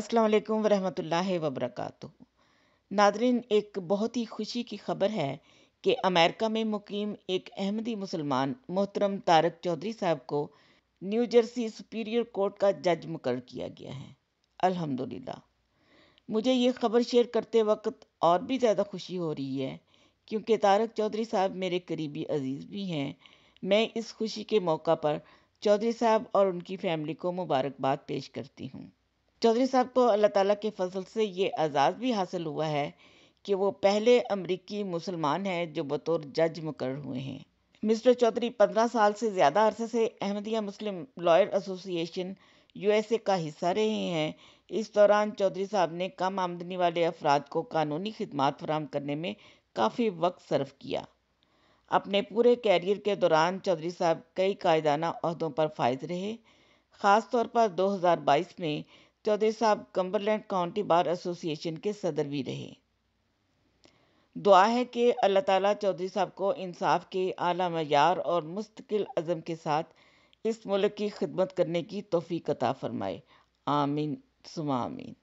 असलकम वरहमल वबरक नादरीन एक बहुत ही खुशी की खबर है कि अमेरिका में मुकीम एक अहमदी मुसलमान मोहतरम तारक चौधरी साहब को न्यू जर्सी सुपीरियर कोर्ट का जज मुकर किया गया है अल्हम्दुलिल्लाह मुझे ये खबर शेयर करते वक्त और भी ज़्यादा खुशी हो रही है क्योंकि तारक चौधरी साहब मेरे करीबी अजीज़ भी हैं मैं इस खुशी के मौका पर चौधरी साहब और उनकी फैमिली को मुबारकबाद पेश करती हूँ चौधरी साहब को अल्लाह ताला के फजल से ये आज़ाद भी हासिल हुआ है कि वो पहले अमरीकी मुसलमान हैं जो बतौर जज मुकर हुए हैं मिस्टर चौधरी पंद्रह साल से ज़्यादा अरसे से Ahmadiyya Muslim lawyer association USA का हिस्सा रहे हैं इस दौरान चौधरी साहब ने कम आमदनी वाले अफराद को कानूनी खदमात फराम करने में काफ़ी वक्त सर्व किया अपने पूरे कैरियर के दौरान चौधरी साहब कई कायदाना अहदों पर फायज रहे ख़ास तौर पर 2022 में चौधरी साहब कम्बरलैंड काउंटी बार एसोसिएशन के सदर भी रहे दुआ है कि अल्लाह ताला चौधरी साहब को इंसाफ के आला मैार और मुस्तकिल अज़म के साथ इस मुल्क की खिदमत करने की तोफ़ी कता फरमाए आमीन सुमा आमीन